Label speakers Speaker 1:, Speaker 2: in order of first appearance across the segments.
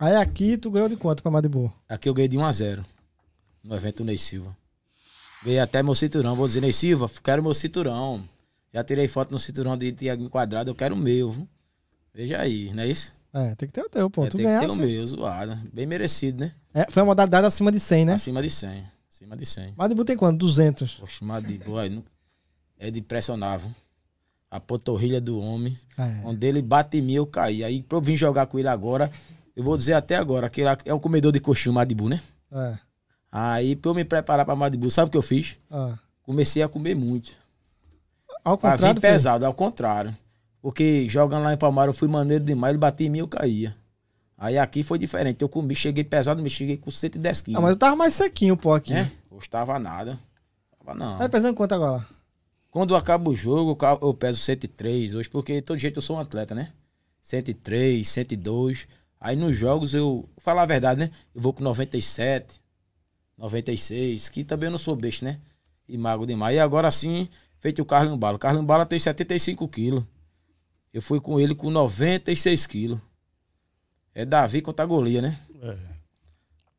Speaker 1: Aí aqui tu ganhou de quanto pra Madibu? Aqui eu ganhei de 1 a 0 no evento Ney Silva. Ganhei até meu cinturão. Vou dizer, Ney Silva, quero meu cinturão. Já tirei foto no cinturão de Tiago Quadrado, eu quero o meu. Viu? Veja aí, não é isso? É, tem que ter o teu, pô. É, tu tem que ter o meu, zoado. Bem merecido, né? É, foi uma modalidade acima de 100, né? Acima de 100. Acima de 100. Madibu tem quanto? 200? Poxa, Madibu aí é de impressionável. A potorrilha do homem. É. Quando ele bate em mim, eu caí. Aí eu vim jogar com ele agora. Eu vou dizer até agora, aquele é um comedor de coxinha, o Madibu, né? É. Aí, pra eu me preparar pra Madibu, sabe o que eu fiz? É. Comecei a comer muito. Ao contrário. Pra vir pesado, ao contrário. Porque jogando lá em Palmar, eu fui maneiro demais, ele batia em mim e eu caía. Aí aqui foi diferente. Eu comi, cheguei pesado, me cheguei com 110 quilos. Ah, mas eu tava mais sequinho, pô, aqui. É? Gostava nada. Tava não. Tá pesando quanto agora? Quando acaba o jogo, eu peso 103 hoje, porque todo jeito eu sou um atleta, né? 103, 102. Aí nos jogos eu, falar a verdade, né? Eu vou com 97, 96, que também eu não sou besta, né? E mago demais. E agora sim, feito o Carlos Bala. O Carlos Bala tem 75 quilos. Eu fui com ele com 96 quilos. É Davi contra Golia, né? É.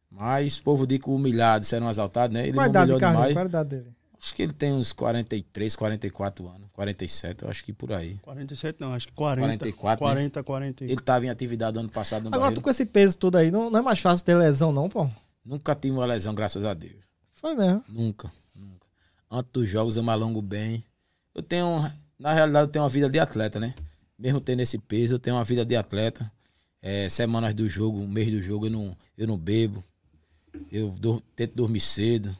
Speaker 1: Mas povo de que humilhado, serão exaltados, né? Ele vai não humilhou demais. Vai dar dele. Acho que ele tem uns 43, 44 anos, 47, eu acho que por aí. 47 não, acho que 40. 44. 40, né? 40. Ele estava em atividade ano passado no Agora Barreiro. tu com esse peso todo aí, não, não é mais fácil ter lesão não, pô? Nunca tive uma lesão, graças a Deus. Foi mesmo? Nunca, nunca. Antes dos jogos eu me alongo bem. Eu tenho, na realidade eu tenho uma vida de atleta, né? Mesmo tendo esse peso, eu tenho uma vida de atleta. É, semanas do jogo, mês do jogo eu não, eu não bebo. Eu do, tento dormir cedo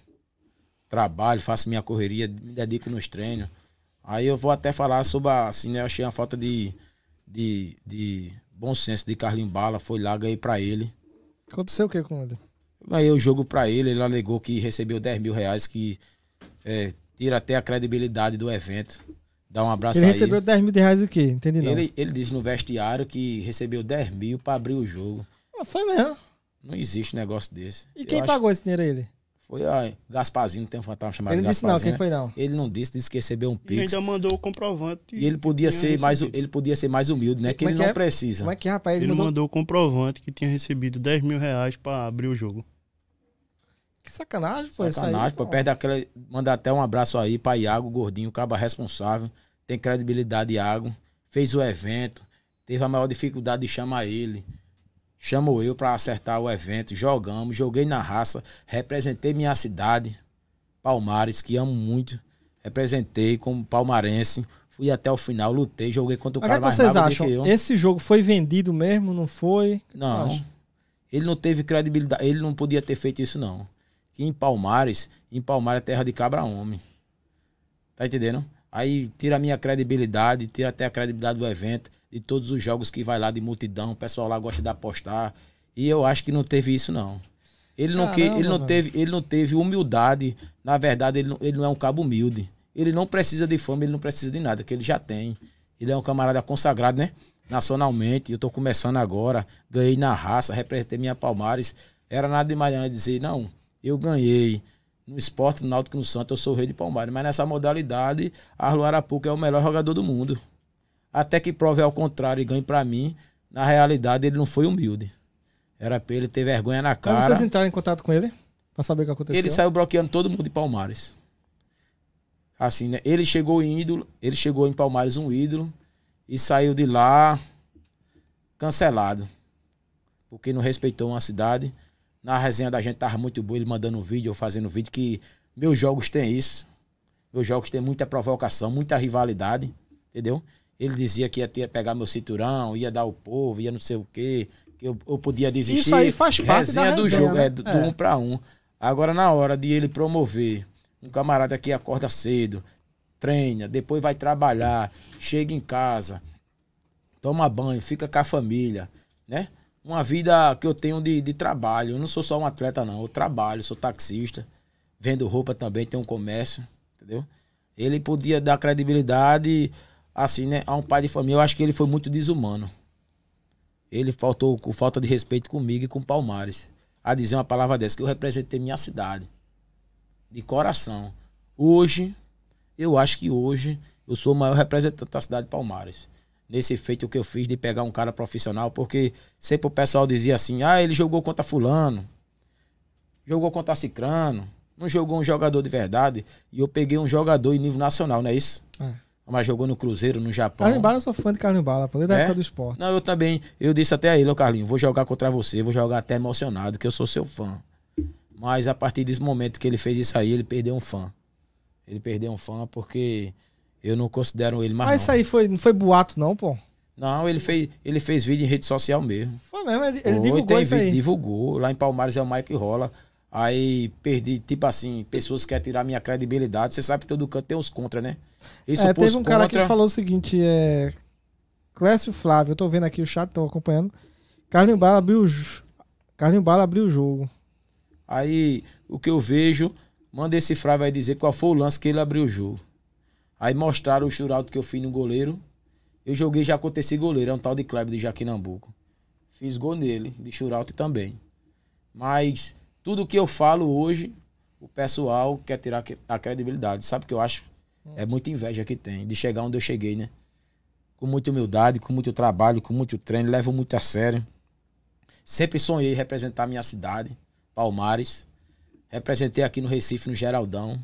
Speaker 1: trabalho, faço minha correria, me dedico nos treinos. Aí eu vou até falar sobre a, assim, né? Eu achei uma falta de, de, de bom senso de Carlinhos Bala. Foi lá, ganhei pra ele. Aconteceu o que com ele? Ganhei o jogo pra ele. Ele alegou que recebeu 10 mil reais, que é, tira até a credibilidade do evento. Dá um abraço ele aí. Ele recebeu 10 mil reais o quê? Entendi não. Ele, ele disse no vestiário que recebeu 10 mil pra abrir o jogo. Ah, foi mesmo. Não existe negócio desse. E quem eu pagou acho... esse dinheiro a ele? Foi, a Gasparzinho, tem um fantasma chamado ele Gasparzinho. Ele disse não, quem né? foi não. Ele não disse, disse que recebeu um pix. E ainda mandou o comprovante. E ele podia, ser mais, ele podia ser mais humilde, né? Que Como ele é que não é? precisa. Como é que rapaz? Ele, ele mandou... o comprovante que tinha recebido 10 mil reais pra abrir o jogo. Que sacanagem, pô. Sacanagem, pô. Perde aquela... Mandar até um abraço aí pra Iago Gordinho, caba responsável. Tem credibilidade, Iago. Fez o evento. Teve a maior dificuldade de chamar ele. Chamou eu para acertar o evento, jogamos, joguei na raça, representei minha cidade, Palmares, que amo muito. Representei como palmarense, fui até o final, lutei, joguei contra o Mas cara que mais vocês acham? que eu. Esse jogo foi vendido mesmo, não foi? Não. Ele não teve credibilidade, ele não podia ter feito isso não. Que em Palmares, em Palmares é terra de cabra homem. Tá entendendo? Aí tira a minha credibilidade, tira até a credibilidade do evento, de todos os jogos que vai lá de multidão, o pessoal lá gosta de apostar. E eu acho que não teve isso, não. Ele não, Caramba, que, ele não, teve, ele não teve humildade. Na verdade, ele não, ele não é um cabo humilde. Ele não precisa de fama, ele não precisa de nada, que ele já tem. Ele é um camarada consagrado, né? Nacionalmente, eu tô começando agora, ganhei na raça, representei minha Palmares. Era nada de mais é dizer, não, eu ganhei no esporte, no Náutico, no Santos, eu sou o rei de Palmares. Mas nessa modalidade, Arlo Arapuca é o melhor jogador do mundo. Até que prove ao contrário e ganhe para mim, na realidade ele não foi humilde. Era pra ele ter vergonha na cara. Como vocês entraram em contato com ele? Pra saber o que aconteceu? Ele saiu bloqueando todo mundo de Palmares. Assim, né? Ele chegou em ídolo, ele chegou em Palmares um ídolo e saiu de lá cancelado. Porque não respeitou uma cidade. Na resenha da gente tava muito boa, ele mandando um vídeo, eu fazendo um vídeo, que meus jogos têm isso. Meus jogos têm muita provocação, muita rivalidade, entendeu? Ele dizia que ia ter, pegar meu cinturão, ia dar o povo, ia não sei o quê, que eu, eu podia desistir. Isso aí faz parte resenha da resenha, do jogo, né? é, do, é. do um para um. Agora, na hora de ele promover, um camarada que acorda cedo, treina, depois vai trabalhar, chega em casa, toma banho, fica com a família, né? uma vida que eu tenho de, de trabalho. Eu não sou só um atleta, não. Eu trabalho, sou taxista, vendo roupa também, tenho um comércio, entendeu? Ele podia dar credibilidade, assim, né, a um pai de família. Eu acho que ele foi muito desumano. Ele faltou com falta de respeito comigo e com Palmares. A dizer uma palavra dessa, que eu representei minha cidade. De coração. Hoje, eu acho que hoje eu sou o maior representante da cidade de Palmares nesse efeito que eu fiz de pegar um cara profissional, porque sempre o pessoal dizia assim: ah, ele jogou contra Fulano, jogou contra Cicrano, não jogou um jogador de verdade. E eu peguei um jogador em nível nacional, não é isso? É. Mas jogou no Cruzeiro, no Japão. Carlimbala, eu sou fã de Carlimbala, pô, desde é? a época do esporte. Não, eu também. Eu disse até a ele, ô Carlinho, vou jogar contra você, vou jogar até emocionado, que eu sou seu fã. Mas a partir desse momento que ele fez isso aí, ele perdeu um fã. Ele perdeu um fã porque eu não considero ele mais. Mas não. isso aí foi, não foi boato, não, pô. Não, ele fez, ele fez vídeo em rede social mesmo. Foi mesmo, ele, ele divulgou tem isso aí. divulgou. Lá em Palmares é o Mike rola. Aí perdi, tipo assim, pessoas que querem tirar minha credibilidade. Você sabe que todo canto tem uns contra, né? Isso é, teve um contra... cara que falou o seguinte, é... Clécio Flávio, eu tô vendo aqui o chat, tô acompanhando. Carlinho Bala abriu o... Carlinho Bala abriu o jogo. Aí, o que eu vejo, manda esse Flávio aí dizer qual foi o lance que ele abriu o jogo. Aí mostraram o shootout que eu fiz no goleiro. Eu joguei já aconteci goleiro, é um tal de Kleber de Jaquinambuco. Fiz gol nele, de shootout também. Mas tudo que eu falo hoje, o pessoal quer tirar a credibilidade. Sabe o que eu acho? É muita inveja que tem de chegar onde eu cheguei, né? Com muita humildade, com muito trabalho, com muito treino, levo muito a sério. Sempre sonhei representar minha cidade, Palmares. Representei aqui no Recife, no Geraldão.